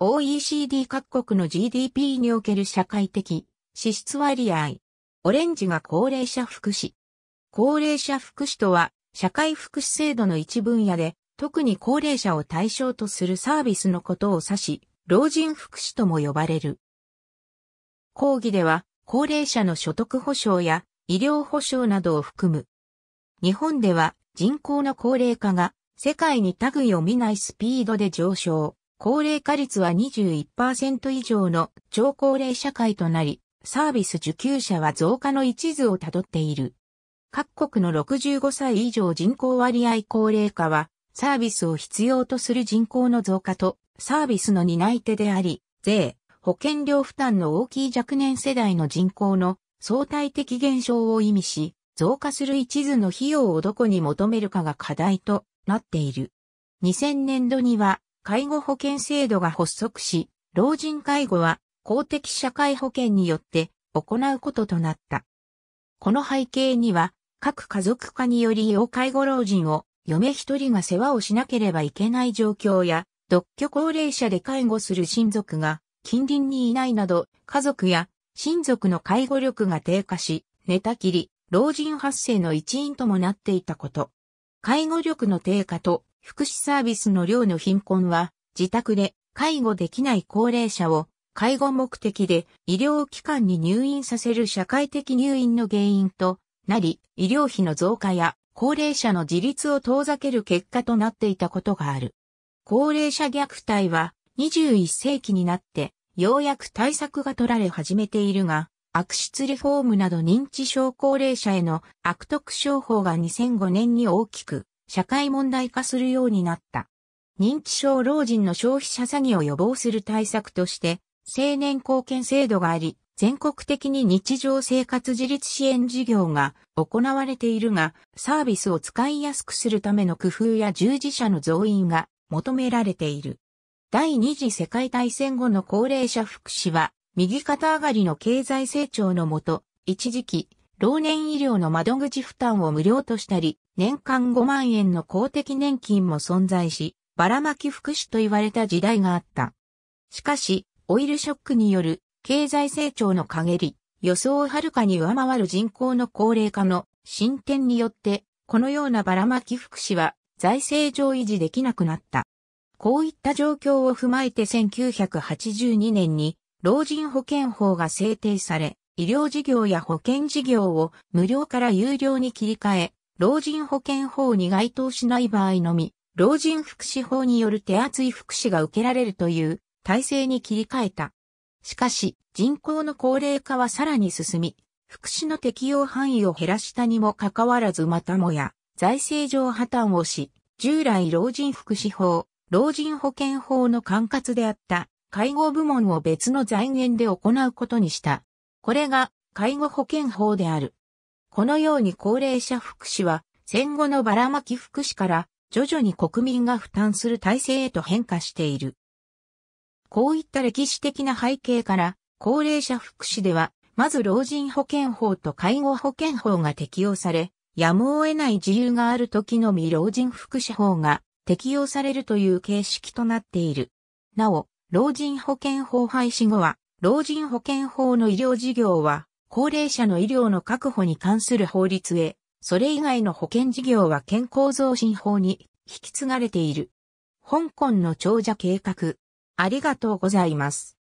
OECD 各国の GDP における社会的支出割合。オレンジが高齢者福祉。高齢者福祉とは、社会福祉制度の一分野で、特に高齢者を対象とするサービスのことを指し、老人福祉とも呼ばれる。講義では、高齢者の所得保障や医療保障などを含む。日本では人口の高齢化が世界に類を見ないスピードで上昇。高齢化率は21%以上の超高齢社会となり、サービス受給者は増加の一途をたどっている。各国の65歳以上人口割合高齢化は、サービスを必要とする人口の増加と、サービスの担い手であり、税、保険料負担の大きい若年世代の人口の相対的減少を意味し、増加する一途の費用をどこに求めるかが課題となっている。2000年度には介護保険制度が発足し、老人介護は公的社会保険によって行うこととなった。この背景には、各家族化により要介護老人を嫁一人が世話をしなければいけない状況や、独居高齢者で介護する親族が近隣にいないなど、家族や親族の介護力が低下し、寝たきり、老人発生の一因ともなっていたこと。介護力の低下と福祉サービスの量の貧困は、自宅で介護できない高齢者を介護目的で医療機関に入院させる社会的入院の原因となり、医療費の増加や高齢者の自立を遠ざける結果となっていたことがある。高齢者虐待は21世紀になってようやく対策が取られ始めているが、悪質リフォームなど認知症高齢者への悪徳商法が2005年に大きく社会問題化するようになった。認知症老人の消費者詐欺を予防する対策として、青年貢献制度があり、全国的に日常生活自立支援事業が行われているが、サービスを使いやすくするための工夫や従事者の増員が求められている。第二次世界大戦後の高齢者福祉は、右肩上がりの経済成長のもと、一時期、老年医療の窓口負担を無料としたり、年間5万円の公的年金も存在し、ばらまき福祉と言われた時代があった。しかし、オイルショックによる経済成長の陰り、予想をはるかに上回る人口の高齢化の進展によって、このようなばらまき福祉は財政上維持できなくなった。こういった状況を踏まえて1982年に老人保険法が制定され、医療事業や保険事業を無料から有料に切り替え、老人保険法に該当しない場合のみ、老人福祉法による手厚い福祉が受けられるという体制に切り替えた。しかし、人口の高齢化はさらに進み、福祉の適用範囲を減らしたにもかかわらずまたもや、財政上破綻をし、従来老人福祉法、老人保険法の管轄であった介護部門を別の財源で行うことにした。これが介護保険法である。このように高齢者福祉は戦後のばらまき福祉から徐々に国民が負担する体制へと変化している。こういった歴史的な背景から高齢者福祉ではまず老人保険法と介護保険法が適用され、やむを得ない自由がある時のみ老人福祉法が適用されるという形式となっている。なお、老人保険法廃止後は、老人保険法の医療事業は、高齢者の医療の確保に関する法律へ、それ以外の保険事業は健康増進法に引き継がれている。香港の長者計画。ありがとうございます。